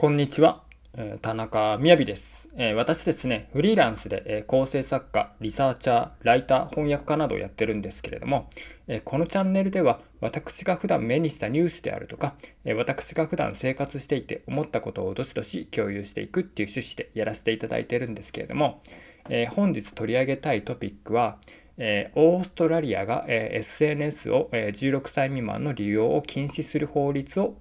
こんにちは。田中みやびです。私ですね、フリーランスで構成作家、リサーチャー、ライター、翻訳家などをやってるんですけれども、このチャンネルでは私が普段目にしたニュースであるとか、私が普段生活していて思ったことをどしどし共有していくっていう趣旨でやらせていただいてるんですけれども、本日取り上げたいトピックは、えオーストラリアが、え SNS を、え16歳未満の利用を禁止する法律を、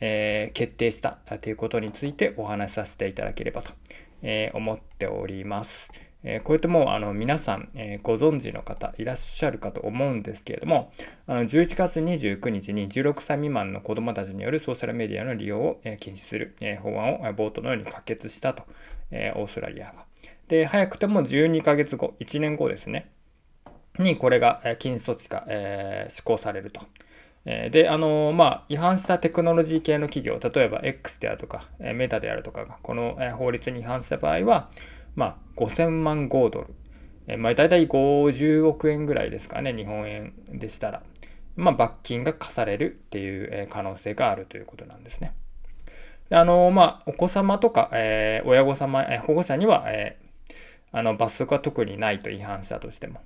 えー、決定したということについてお話しさせていただければと、えー、思っております。えー、こうやってもうあの皆さん、えご存知の方いらっしゃるかと思うんですけれども、あの11月29日に16歳未満の子どもたちによるソーシャルメディアの利用を、え禁止する、え法案を冒頭のように可決したと、えオーストラリアが。で、早くても12ヶ月後、1年後ですね、にこれが禁止措置が、え施行されると。で、あの、まあ、違反したテクノロジー系の企業、例えば X であるとか、メタであるとかが、この法律に違反した場合は、まあ、5000万5ドル、まあ、大体50億円ぐらいですかね、日本円でしたら、まあ、罰金が課されるっていう可能性があるということなんですね。あの、まあ、お子様とか、えー、親御様、えー、保護者には、えー、あの罰則は特にないと違反したとしても。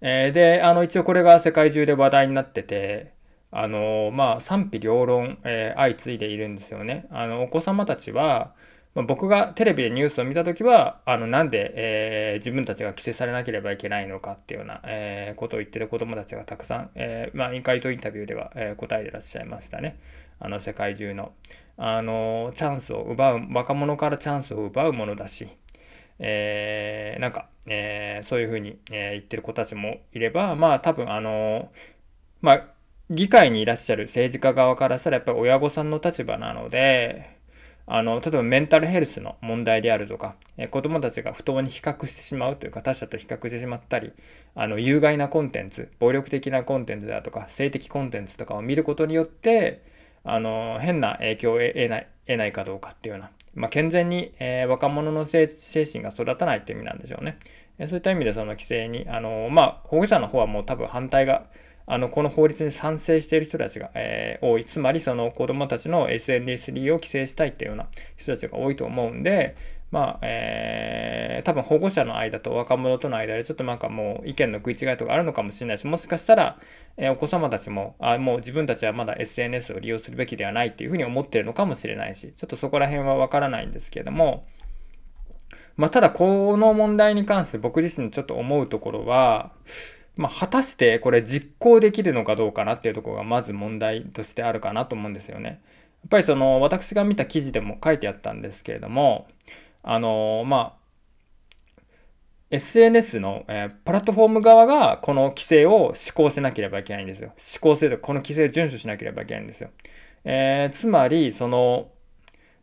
えー、で、あの、一応これが世界中で話題になってて、あの、まあ、賛否両論、えー、相次いでいるんですよね。あの、お子様たちは、まあ、僕がテレビでニュースを見た時は、あの、なんで、えー、自分たちが規制されなければいけないのかっていうような、えことを言ってる子供たちがたくさん、えまあ、委員会とインタビューでは、え答えてらっしゃいましたね。あの、世界中の。あの、チャンスを奪う、若者からチャンスを奪うものだし、えー、なんか、えー、そういうふうに、えー、言ってる子たちもいれば、まあ多分あのまあ、議会にいらっしゃる政治家側からしたらやっぱり親御さんの立場なので、あの、例えばメンタルヘルスの問題であるとか、え子供たちが不当に比較してしまうというか、他者と比較してしまったり、あの、有害なコンテンツ、暴力的なコンテンツだとか、性的コンテンツとかを見ることによって、あの、変な影響を得ない、得ないかどうかっていうような、まあ、健全に、えー、若者の精神が育たないって意味なんでしょうね。えそういった意味でその規制に、あのー、まあ、保護者の方はもう多分反対が、あの、この法律に賛成している人たちが、えー、多い。つまり、その子供たちの s n s d 用を規制したいっていうような人たちが多いと思うんで、まあ、えー、多分保護者の間と若者との間でちょっとなんかもう意見の食い違いとかあるのかもしれないし、もしかしたら、えー、お子様たちも、あ、もう自分たちはまだ SNS を利用するべきではないっていうふうに思ってるのかもしれないし、ちょっとそこら辺はわからないんですけれども、まあ、ただこの問題に関して僕自身ちょっと思うところは、まあ、果たしてこれ実行できるのかどうかなっていうところがまず問題としてあるかなと思うんですよね。やっぱりその私が見た記事でも書いてあったんですけれども、あのまあ、SNS の、えー、プラットフォーム側がこの規制を施行しなければいけないんですよ。施行制度、とこの規制を遵守しなければいけないんですよ。えー、つまり、その、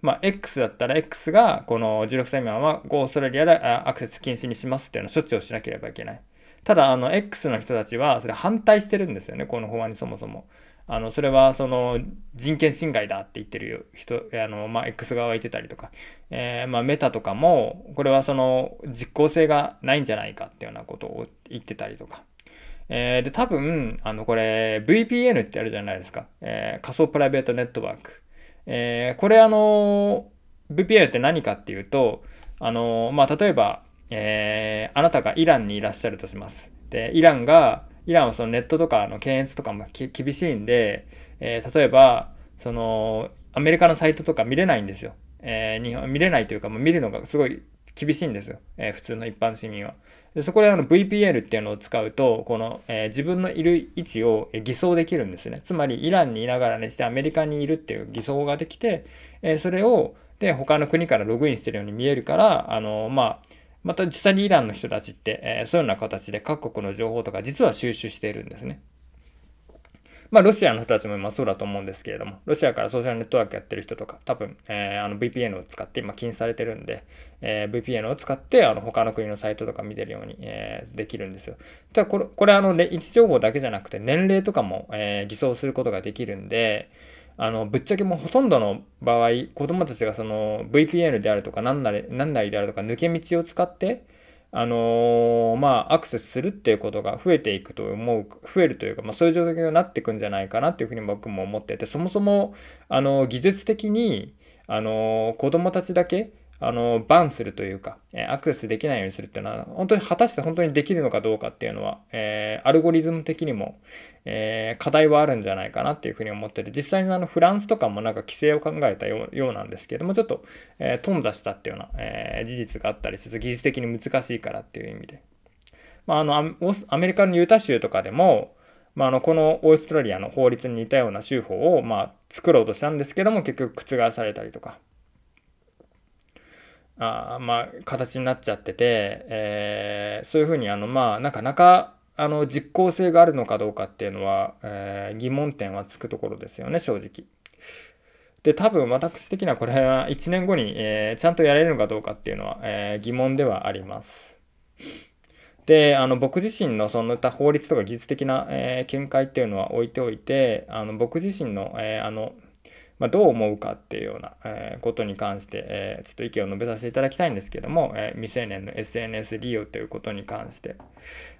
まあ、X だったら X がこの16歳未満はオーストラリアでアクセス禁止にしますっていうのを処置をしなければいけない。ただ、あの、X の人たちは、それ反対してるんですよね、この法案にそもそも。あのそれはその人権侵害だって言ってる人あの、まあ、X 側が言ってたりとか、えー、まあ、メタとかもこれはその実効性がないんじゃないかっていうようなことを言ってたりとか。えー、で多分あのこれ VPN ってあるじゃないですか、えー、仮想プライベートネットワーク、えこれあの VPN って何かっていうとあの、まあ、例えば、えあなたがイランにいらっしゃるとしますでイランがイランはそのネットとかの検閲とかも厳しいんで、えー、例えば、その、アメリカのサイトとか見れないんですよ。えー、日本見れないというか、もう見るのがすごい厳しいんですよ。えー、普通の一般市民は。でそこであの VPN っていうのを使うと、この、えー、自分のいる位置を偽装できるんですね。つまりイランにいながらにしてアメリカにいるっていう偽装ができて、えそれをで他の国からログインしてるように見えるから、あのまあ、また実際にイランの人たちって、えー、そういうような形で各国の情報とか実は収集しているんですね。まあ、ロシアの人たちも今そうだと思うんですけれども、ロシアからソーシャルネットワークやってる人とか、多分、えー、あの VPN を使って今禁止されてるんで、えー、VPN を使ってあの他の国のサイトとか見てるように、えー、できるんですよ。ただこれ、これあの、位置情報だけじゃなくて年齢とかも、え偽装することができるんで、あのぶっちゃけもうほとんどの場合子どもたちがその VPN であるとか何なり何なりであるとか抜け道を使ってあのー、まあアクセスするっていうことが増えていくと思う増えるというか、まあ、そういう状況になっていくんじゃないかなっていうふうに僕も思っててそもそもあの技術的にあのー、子どもたちだけあの、バンするというか、えアクセスできないようにするっていうのは、本当に果たして本当にできるのかどうかっていうのは、えー、アルゴリズム的にも、えー、課題はあるんじゃないかなっていうふうに思ってて、実際にあの、フランスとかもなんか規制を考えたようなんですけども、ちょっと、えー、頓挫したっていうような、え事実があったりする、技術的に難しいからっていう意味で。まあ、あの、アメリカのユータ州とかでも、まあ、あのこのオーストラリアの法律に似たような州法をま作ろうとしたんですけども結局覆されたりとかあまあ、形になっちゃってて、えー、そういうふうにあの、まあ、なかなかあの実効性があるのかどうかっていうのは、えー、疑問点はつくところですよね正直。で多分私的にはこれは1年後に、えー、ちゃんとやれるのかどうかっていうのは、えー、疑問ではあります。であの僕自身のその他法律とか技術的な、え見解っていうのは置いておいてあの僕自身の,、えあのまあ、どう思うかっていうような、えことに関して、えちょっと意見を述べさせていただきたいんですけども、え未成年の SNS 利用ということに関して、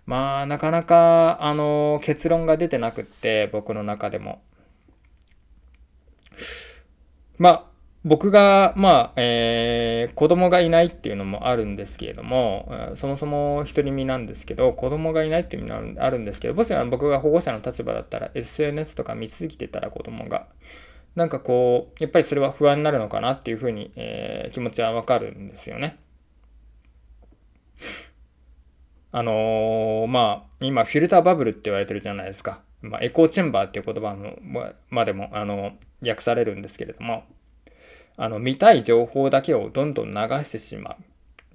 まあ、なかなか、あの結論が出てなくって、僕の中でも。まあ、僕が、まあ、えー、子供がいないっていうのもあるんですけれども、そもそも独り身なんですけど、子供がいないっていうのもあるんですけど、もし僕が保護者の立場だったら、SNS とか見すぎてたら子供が、なんかこう、やっぱりそれは不安になるのかなっていうふうに、えー、気持ちはわかるんですよね。あのー、まあ、今、フィルターバブルって言われてるじゃないですか。まあ、エコーチェンバーっていう言葉のまでも、あの、訳されるんですけれども、あの、見たい情報だけをどんどん流してしまう。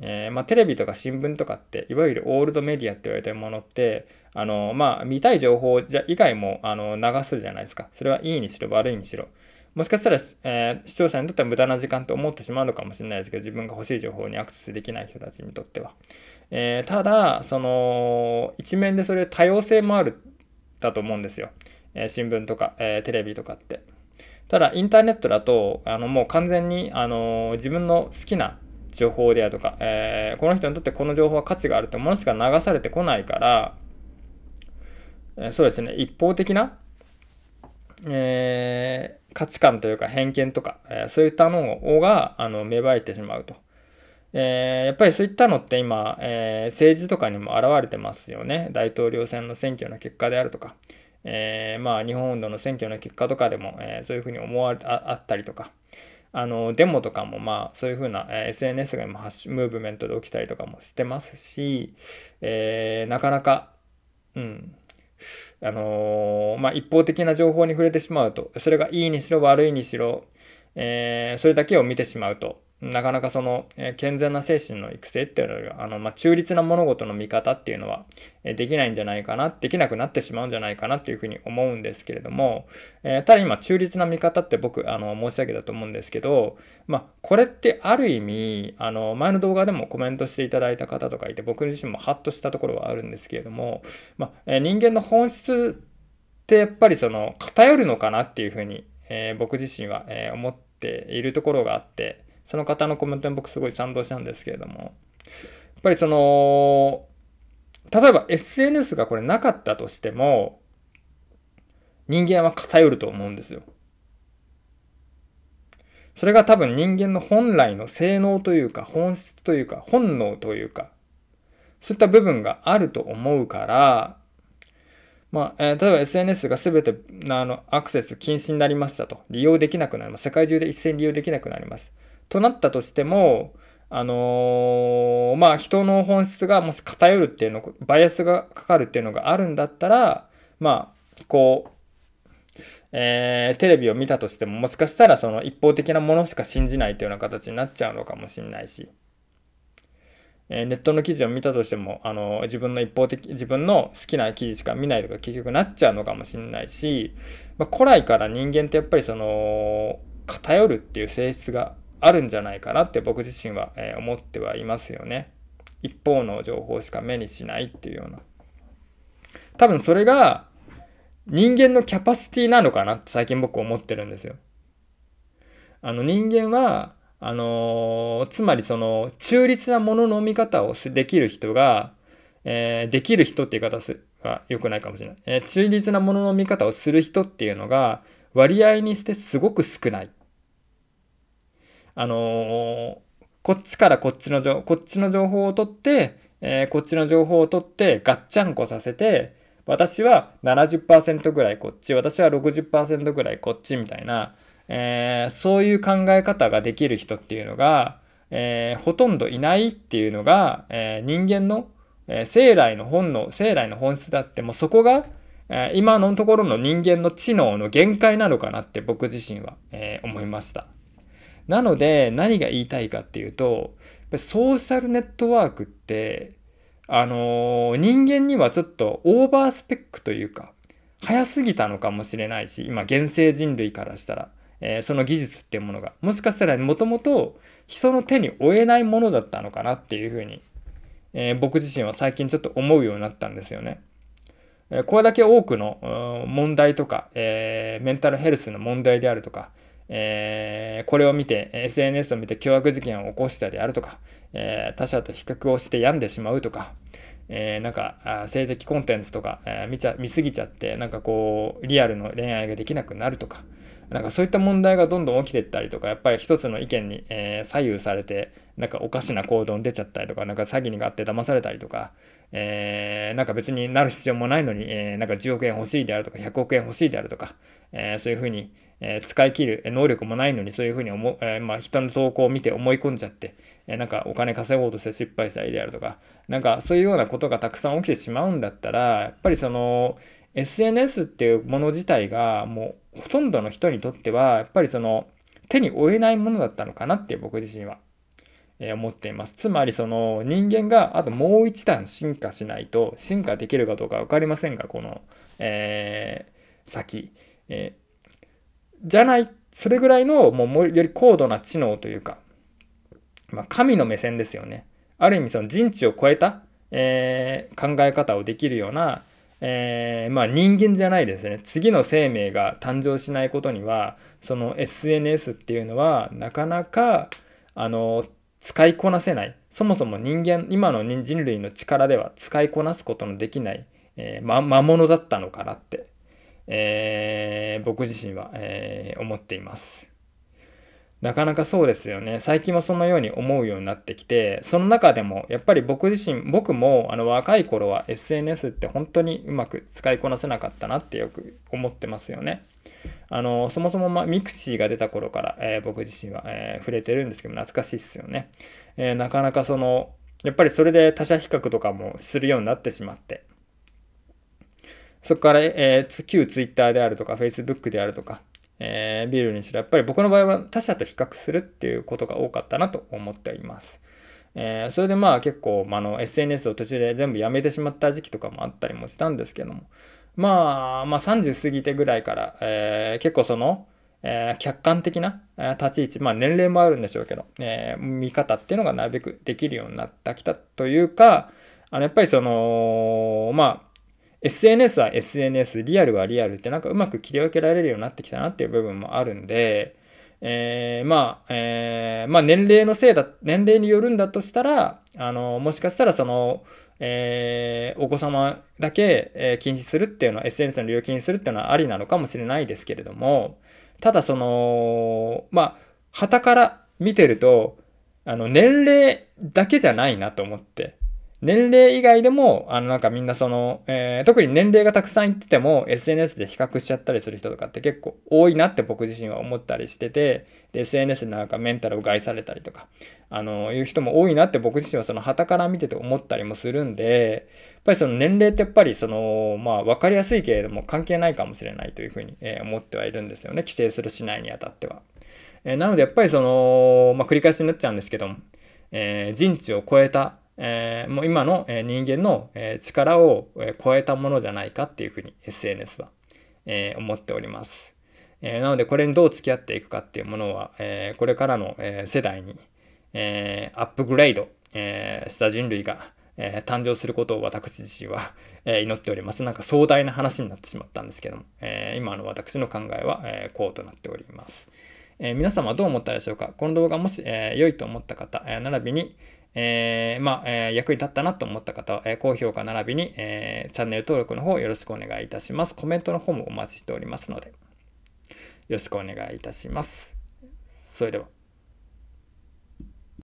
えー、まあ、テレビとか新聞とかって、いわゆるオールドメディアって言われてるものって、あの、まあ、見たい情報じゃ以外も、あの、流すじゃないですか。それはいいにしろ悪いにしろ。もしかしたら、えー、視聴者にとっては無駄な時間と思ってしまうのかもしれないですけど、自分が欲しい情報にアクセスできない人たちにとっては。えー、ただ、その、一面でそれ多様性もある、だと思うんですよ。えー、新聞とか、えテレビとかって。ただ、インターネットだと、あの、もう完全に、あの自分の好きな情報であるとか、えこの人にとってこの情報は価値があるってものしか流されてこないから、えそうですね、一方的なえー、価値観というか偏見とか、えー、そういったのがあの芽生えてしまうと。えー、やっぱりそういったのって今、え政治とかにも現れてますよね。大統領選の選挙の結果であるとか、えまあ、日本運動の選挙の結果とかでも、えそういうふうに思われあったりとか、あのデモとかもまあそういうふうな、えー、SNS が今ムーブメントで起きたりとかもしてますし、えー、なかなか、うん、あのー、まあ、一方的な情報に触れてしまうと、それがいいにしろ悪いにしろ、えー、それだけを見てしまうと、なかなかその、え健全な精神の育成っていうのが、あの、まあ、中立な物事の見方っていうのは、えできないんじゃないかな、できなくなってしまうんじゃないかなっていうふうに思うんですけれども、えただ今、中立な見方って僕、あの、申し上げたと思うんですけど、まあ、これってある意味、あの、前の動画でもコメントしていただいた方とかいて、僕自身もハッとしたところはあるんですけれども、まあ、え人間の本質ってやっぱりその、偏るのかなっていうふうに、え僕自身は、え思っているところがあって、その方のコメントに僕すごい賛同したんですけれども、やっぱりその、例えば SNS がこれなかったとしても、人間は偏ると思うんですよ。それが多分人間の本来の性能というか、本質というか、本能というか、そういった部分があると思うから、まあ、えー、例えば SNS が全てあのアクセス禁止になりましたと、利用できなくなります。世界中で一斉に利用できなくなります。となったとしても、あのー、まあ、人の本質がもし偏るっていうの、バイアスがかかるっていうのがあるんだったら、まあ、こう、えー、テレビを見たとしても、もしかしたらその一方的なものしか信じないというような形になっちゃうのかもしれないし、えー、ネットの記事を見たとしても、あの自分の一方的、自分の好きな記事しか見ないとか結局なっちゃうのかもしれないし、まあ、古来から人間ってやっぱりその、偏るっていう性質があるんじゃないかなって僕自身は、え思ってはいますよね。一方の情報しか目にしないっていうような。多分それが人間のキャパシティなのかなって最近僕思ってるんですよ。あの人間はあのー、つまりその中立なものの見方をできる人が、えー、できる人って言い方は良くないかもしれない、えー、中立なものの見方をする人っていうのが割合にしてすごく少ないあのこっちからこっちの情、こっちの情報を取って、えー、こっちの情報を取って、ガッチャンコさせて、私は70%ぐらいこっち、私は60%ぐらいこっちみたいな、えー、そういう考え方ができる人っていうのが、えー、ほとんどいないっていうのが、え人間の、え生来の本能、生来の本質だって、もうそこが、え今のところの人間の知能の限界なのかなって僕自身は、え思いました。なので何が言いたいかっていうとソーシャルネットワークってあのー、人間にはちょっとオーバースペックというか早すぎたのかもしれないし今現世人類からしたら、えー、その技術っていうものがもしかしたらもともと人の手に負えないものだったのかなっていうふうに、えー、僕自身は最近ちょっと思うようになったんですよね。これだけ多くの問題とか、えー、メンタルヘルスの問題であるとか、えー、これを見て SNS を見て凶悪事件を起こしたであるとか、えー、他者と比較をして病んでしまうとか、えー、なんか性的コンテンツとか、え見ちゃ見すぎちゃってなんかこうリアルの恋愛ができなくなるとか、なんかそういった問題がどんどん起きてったりとか、やっぱり一つの意見に、えー、左右されて、なんかおかしな行動に出ちゃったりとか、なんか詐欺にがあって騙されたりとか、えー、なんか別になる必要もないのに、えー、なんか10億円欲しいであるとか、100億円欲しいであるとか、えー、そういうふうに、え使い切る能力もないのに、そういうふうに思、えまあ、人の投稿を見て思い込んじゃって、えなんかお金稼ごうとして失敗したりであるとか、なんかそういうようなことがたくさん起きてしまうんだったら、やっぱりその、SNS っていうもの自体がもほとんどの人にとっては、やっぱりその、手に負えないものだったのかなって僕自身は、えー、思っています。つまりその人間があともう一段進化しないと進化できるかどうか分かりませんが、この、えー、先、えー、じゃない、それぐらいのもうより高度な知能というか、まあ、神の目線ですよね。ある意味その人知を超えた、え考え方をできるようなえー、まあ、人間じゃないですね次の生命が誕生しないことにはその SNS っていうのはなかなかあの使いこなせないそもそも人間今の人類の力では使いこなすことのできない、えー、ま、魔物だったのかなって、えー、僕自身は、え思っています。なかなかそうですよね。最近はそのように思うようになってきて、その中でも、やっぱり僕自身、僕もあの若い頃は SNS って本当にうまく使いこなせなかったなってよく思ってますよね。あの、そもそも、ま、ミクシーが出た頃から、えー、僕自身は、えー、触れてるんですけど、懐かしいっすよね。えー、なかなかその、やっぱりそれで他者比較とかもするようになってしまって、そこから、えー、旧 Twitter であるとか、Facebook であるとか、えー、ビールにしろやっぱり僕の場合は他者と比較するっていうことが多かったなと思っています。えー、それでまあ結構、まあの、SNS を途中で全部やめてしまった時期とかもあったりもしたんですけども、まあ、まあ30過ぎてぐらいから、えー、結構その、えー、客観的な立ち位置、まあ年齢もあるんでしょうけど、え見方っていうのがなるべくできるようになったきたというか、あのやっぱりその、まあ SNS は SNS、リアルはリアルってなんかうまく切り分けられるようになってきたなっていう部分もあるんで、えー、まあ、えー、まあ年齢のせいだ、年齢によるんだとしたら、あの、もしかしたらその、えー、お子様だけ、禁止するっていうのは、SNS の利用禁止するっていうのはありなのかもしれないですけれども、ただその、まあ、旗から見てると、あの、年齢だけじゃないなと思って、年齢以外でも、あの、なんかみんなその、えー、特に年齢がたくさんいってても、SNS で比較しちゃったりする人とかって結構多いなって僕自身は思ったりしてて、で、SNS でなんかメンタルを害されたりとか、あの、いう人も多いなって僕自身はその、旗から見てて思ったりもするんで、やっぱりその年齢ってやっぱりその、まあ、わかりやすいけれども関係ないかもしれないというふうに、えー、思ってはいるんですよね。規制するしないにあたっては。えー、なのでやっぱりその、まあ、繰り返しになっちゃうんですけどえー、人知を超えたえー、もう今の人間の力を超えたものじゃないかっていうふうに SNS は、えー、思っております。えー、なのでこれにどう付き合っていくかっていうものは、えこれからの世代に、えアップグレード、えした人類が、え誕生することを私自身は、え祈っております。なんか壮大な話になってしまったんですけども、え今の私の考えは、えこうとなっております。え皆様どう思ったでしょうかこの動画もし、え良いと思った方、え並びに、えー、まあ、えー、役に立ったなと思った方は、えー、高評価並びに、えチャンネル登録の方よろしくお願いいたします。コメントの方もお待ちしておりますので、よろしくお願いいたします。それでは。